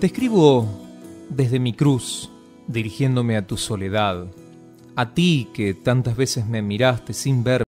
Te escribo desde mi cruz, dirigiéndome a tu soledad, a ti que tantas veces me miraste sin verme.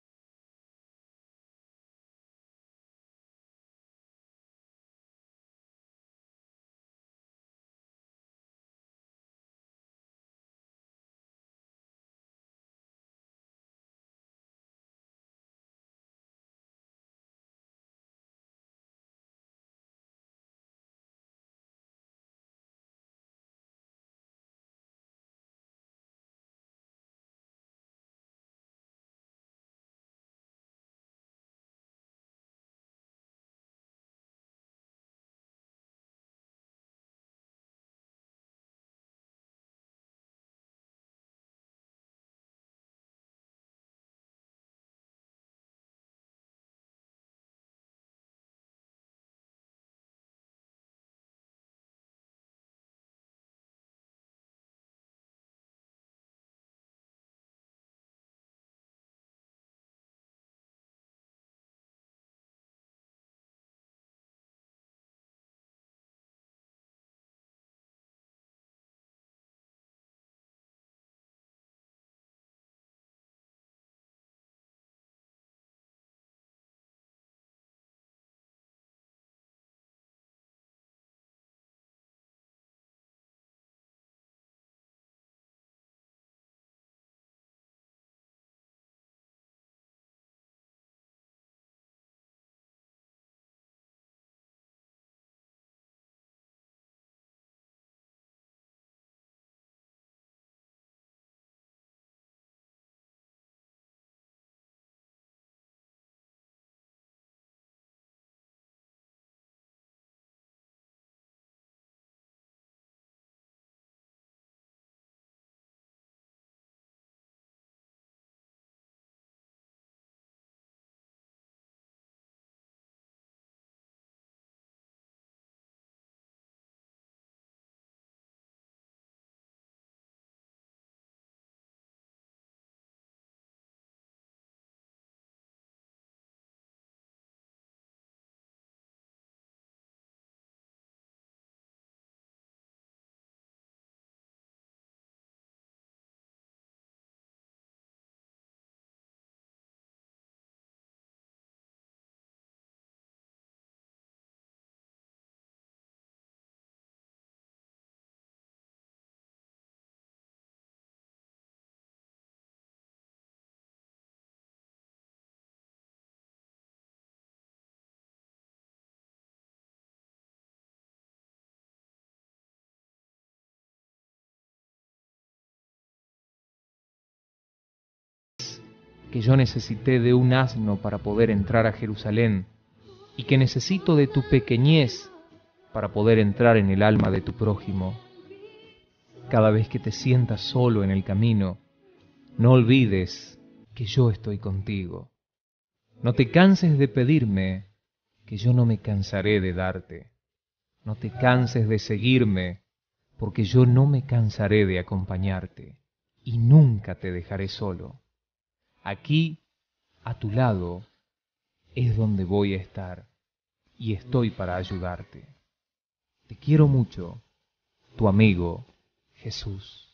que yo necesité de un asno para poder entrar a Jerusalén, y que necesito de tu pequeñez para poder entrar en el alma de tu prójimo. Cada vez que te sientas solo en el camino, no olvides que yo estoy contigo. No te canses de pedirme, que yo no me cansaré de darte. No te canses de seguirme, porque yo no me cansaré de acompañarte, y nunca te dejaré solo. Aquí, a tu lado, es donde voy a estar y estoy para ayudarte. Te quiero mucho, tu amigo Jesús.